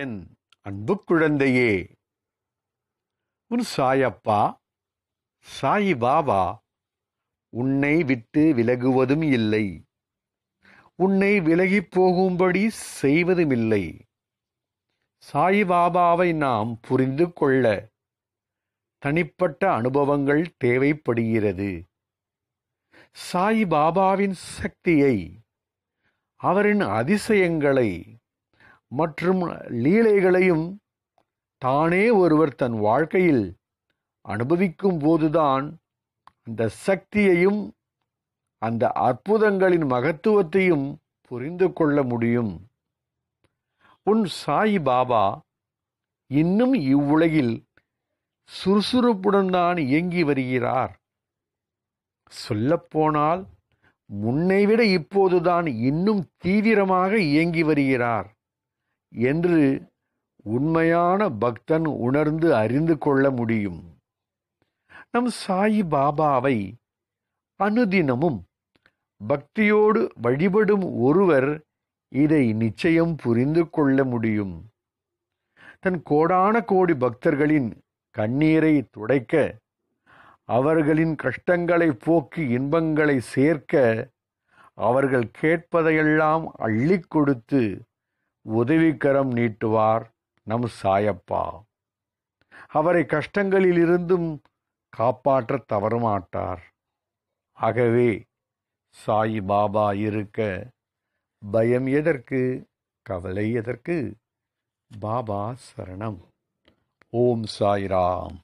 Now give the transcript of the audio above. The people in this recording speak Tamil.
என் அன்பு குழந்தையே உன் சாயப்பா சாயி பாபா உன்னை விட்டு விலகுவதும் இல்லை உன்னை விலகி போகும்படி செய்வதும் இல்லை பாபாவை நாம் புரிந்து கொள்ள தனிப்பட்ட அனுபவங்கள் தேவைப்படுகிறது சாயி பாபாவின் சக்தியை அவரின் அதிசயங்களை மற்றும் லீலைகளையும் தானே ஒருவர் தன் வாழ்க்கையில் அனுபவிக்கும் போதுதான் அந்த சக்தியையும் அந்த அற்புதங்களின் மகத்துவத்தையும் புரிந்து கொள்ள முடியும் உன் சாய் பாபா இன்னும் இவ்வுலகில் சுறுசுறுப்புடன் தான் இயங்கி வருகிறார் சொல்லப்போனால் முன்னைவிட இப்போதுதான் இன்னும் தீவிரமாக இயங்கி வருகிறார் என்று உண்மையான பக்தன் உணர்ந்து அறிந்து கொள்ள முடியும் நம் சாயி பாபாவை அனுதினமும் பக்தியோடு வழிபடும் ஒருவர் இதை நிச்சயம் புரிந்து கொள்ள முடியும் தன் கோடான கோடி பக்தர்களின் கண்ணீரை துடைக்க அவர்களின் கஷ்டங்களை போக்கி இன்பங்களை சேர்க்க அவர்கள் கேட்பதையெல்லாம் அள்ளி கொடுத்து உதவிக்கரம் நீட்டுவார் நம் சாயப்பா அவரை கஷ்டங்களிலிருந்தும் காப்பாற்ற தவறமாட்டார் ஆகவே சாயி பாபா இருக்க பயம் எதற்கு கவலை எதற்கு பாபா சரணம் ஓம் சாய்ராம்